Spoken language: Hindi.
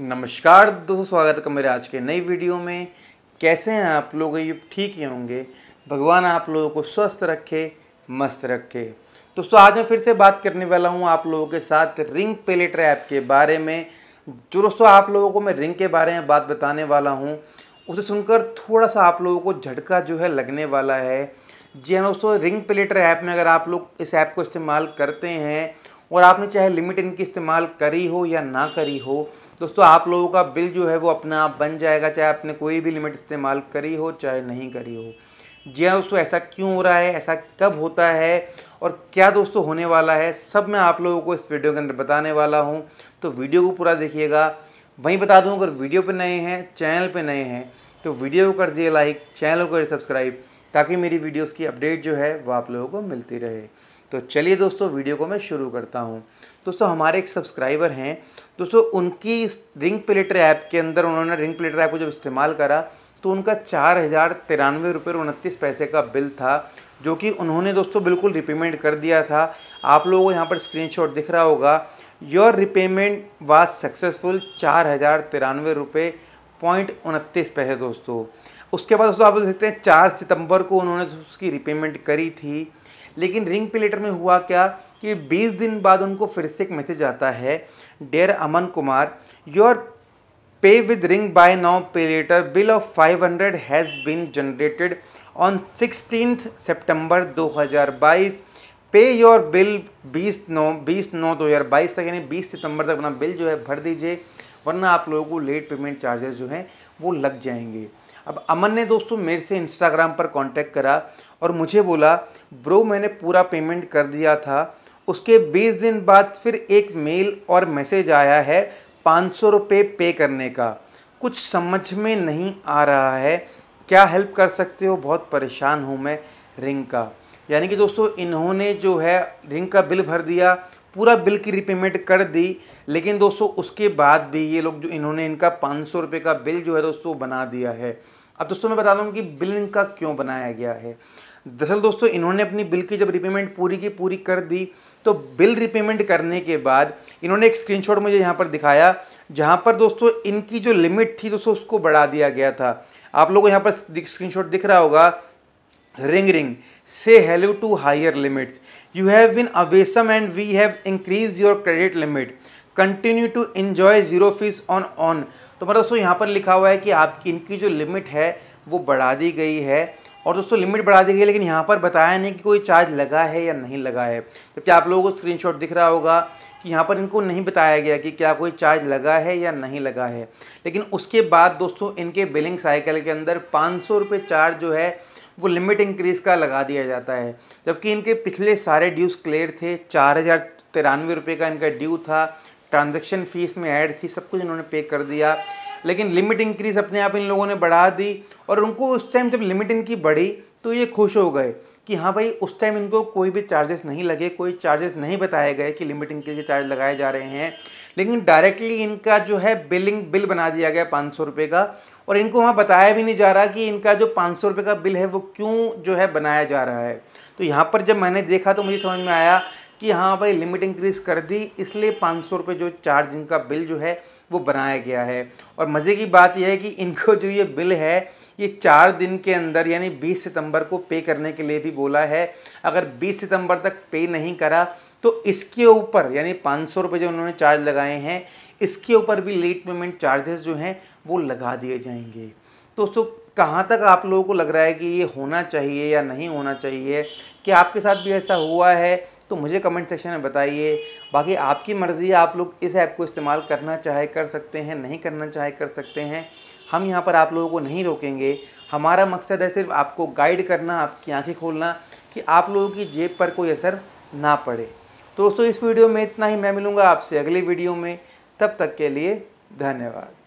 नमस्कार दोस्तों स्वागत है मेरे आज के नई वीडियो में कैसे हैं आप लोग ये ठीक ही होंगे भगवान आप लोगों को स्वस्थ रखे मस्त रखे दोस्तों आज मैं फिर से बात करने वाला हूँ आप लोगों के साथ रिंग पेलेटर ऐप के बारे में जो दोस्तों आप लोगों को मैं रिंग के बारे में बात बताने वाला हूँ उसे सुनकर थोड़ा सा आप लोगों को झटका जो है लगने वाला है जी हाँ दोस्तों रिंग प्लेटर ऐप में अगर आप लोग इस ऐप को इस्तेमाल करते हैं और आपने चाहे लिमिट इनकी इस्तेमाल करी हो या ना करी हो दोस्तों आप लोगों का बिल जो है वो अपना आप बन जाएगा चाहे आपने कोई भी लिमिट इस्तेमाल करी हो चाहे नहीं करी हो जी हाँ दोस्तों ऐसा क्यों हो रहा है ऐसा कब होता है और क्या दोस्तों होने वाला है सब मैं आप लोगों को इस वीडियो के अंदर बताने वाला हूँ तो वीडियो को पूरा देखिएगा वहीं बता दूँ अगर वीडियो पर नए हैं चैनल पर नए हैं तो वीडियो को कर दिए लाइक चैनल को कर सब्सक्राइब ताकि मेरी वीडियोस की अपडेट जो है वो आप लोगों को मिलती रहे तो चलिए दोस्तों वीडियो को मैं शुरू करता हूँ दोस्तों हमारे एक सब्सक्राइबर हैं दोस्तों उनकी रिंग प्लेटर ऐप के अंदर उन्होंने रिंग प्लेटर ऐप को जब इस्तेमाल करा तो उनका चार हज़ार तिरानवे रुपये उनतीस पैसे का बिल था जो कि उन्होंने दोस्तों बिल्कुल रिपेमेंट कर दिया था आप लोगों को यहाँ पर स्क्रीनशॉट दिख रहा होगा योर रिपेमेंट वाज सक्सेसफुल चार हज़ार तिरानवे रुपये पॉइंट उनतीस पैसे दोस्तों उसके बाद दोस्तों आप देख सकते हैं चार सितंबर को उन्होंने उसकी रिपेमेंट करी थी लेकिन रिंग पे लेटर में हुआ क्या कि 20 दिन बाद उनको फिर से एक मैसेज आता है dear Aman Kumar your pay with Ring buy now pay later bill of 500 has been generated on sixteen September 2022 pay your bill 20 नौ 20 नौ 2022 तक यानी 20 सितंबर तक अपना बिल जो है भर दीजिए वरना आप लोगों को लेट पेमेंट चार्जेस जो हैं वो लग जाएंगे अब अमन ने दोस्तों मेरे से इंस्टाग्राम पर कांटेक्ट करा और मुझे बोला ब्रो मैंने पूरा पेमेंट कर दिया था उसके बीस दिन बाद फिर एक मेल और मैसेज आया है पाँच सौ रुपये पे करने का कुछ समझ में नहीं आ रहा है क्या हेल्प कर सकते हो बहुत परेशान हूँ मैं रिंग का यानी कि दोस्तों इन्होंने जो है रिंग का बिल भर दिया पूरा बिल की रिपेमेंट कर दी लेकिन दोस्तों उसके बाद भी ये लोग जो इन्होंने इनका पाँच सौ रुपये का बिल जो है दोस्तों बना दिया है अब दोस्तों मैं बता दूँ कि बिल इनका क्यों बनाया गया है दरअसल दोस्तों इन्होंने अपनी बिल की जब रिपेमेंट पूरी की पूरी कर दी तो बिल रिपेमेंट करने के बाद इन्होंने एक स्क्रीनशॉट मुझे यहाँ पर दिखाया जहाँ पर दोस्तों इनकी जो लिमिट थी दोस्तों उसको बढ़ा दिया गया था आप लोगों को यहाँ पर स्क्रीनशॉट दिख रहा होगा रिंग रिंग से hello to higher limits you have been awesome and we have increase your credit limit continue to enjoy zero fees on on तो मतलब दोस्तों यहाँ पर लिखा हुआ है कि आपकी इनकी जो लिमिट है वो बढ़ा दी गई है और दोस्तों लिमिट बढ़ा दी गई लेकिन यहाँ पर बताया नहीं कि कोई चार्ज लगा है या नहीं लगा है जबकि आप लोगों को स्क्रीनशॉट दिख रहा होगा कि यहाँ पर इनको नहीं बताया गया कि क्या कोई चार्ज लगा है या नहीं लगा है लेकिन उसके बाद दोस्तों इनके बिलिंग साइकिल के अंदर पाँच सौ चार्ज जो है वो लिमिट इंक्रीज़ का लगा दिया जाता है जबकि इनके पिछले सारे ड्यूज़ क्लियर थे चार हज़ार तिरानवे रुपये का इनका ड्यू था ट्रांजेक्शन फ़ीस में ऐड थी सब कुछ इन्होंने पे कर दिया लेकिन लिमिट इंक्रीज़ अपने आप इन लोगों ने बढ़ा दी और उनको उस टाइम जब लिमिट इनकी बढ़ी तो ये खुश हो गए कि हाँ भाई उस टाइम इनको कोई भी चार्जेस नहीं लगे कोई चार्जेस नहीं बताए गए कि लिमिटिंग के लिए चार्ज लगाए जा रहे हैं लेकिन डायरेक्टली इनका जो है बिलिंग बिल बना दिया गया पाँच सौ रुपये का और इनको वहाँ बताया भी नहीं जा रहा कि इनका जो पाँच सौ रुपये का बिल है वो क्यों जो है बनाया जा रहा है तो यहाँ पर जब मैंने देखा तो मुझे समझ में आया कि हाँ भाई लिमिट इंक्रीज़ कर दी इसलिए पाँच सौ रुपये जो चार्ज इनका बिल जो है वो बनाया गया है और मज़े की बात यह है कि इनको जो ये बिल है ये चार दिन के अंदर यानी 20 सितंबर को पे करने के लिए भी बोला है अगर 20 सितंबर तक पे नहीं करा तो इसके ऊपर यानी पाँच सौ रुपये जो उन्होंने चार्ज लगाए हैं इसके ऊपर भी लेट पेमेंट चार्जेस जो हैं वो लगा दिए जाएंगे दोस्तों कहाँ तक आप लोगों को लग रहा है कि ये होना चाहिए या नहीं होना चाहिए क्या आपके साथ भी ऐसा हुआ है तो मुझे कमेंट सेक्शन में बताइए बाकी आपकी मर्ज़ी है आप लोग इस ऐप को इस्तेमाल करना चाहे कर सकते हैं नहीं करना चाहे कर सकते हैं हम यहाँ पर आप लोगों को नहीं रोकेंगे हमारा मकसद है सिर्फ आपको गाइड करना आपकी आँखें खोलना कि आप लोगों की जेब पर कोई असर ना पड़े तो दोस्तों इस वीडियो में इतना ही मैं मिलूँगा आपसे अगले वीडियो में तब तक के लिए धन्यवाद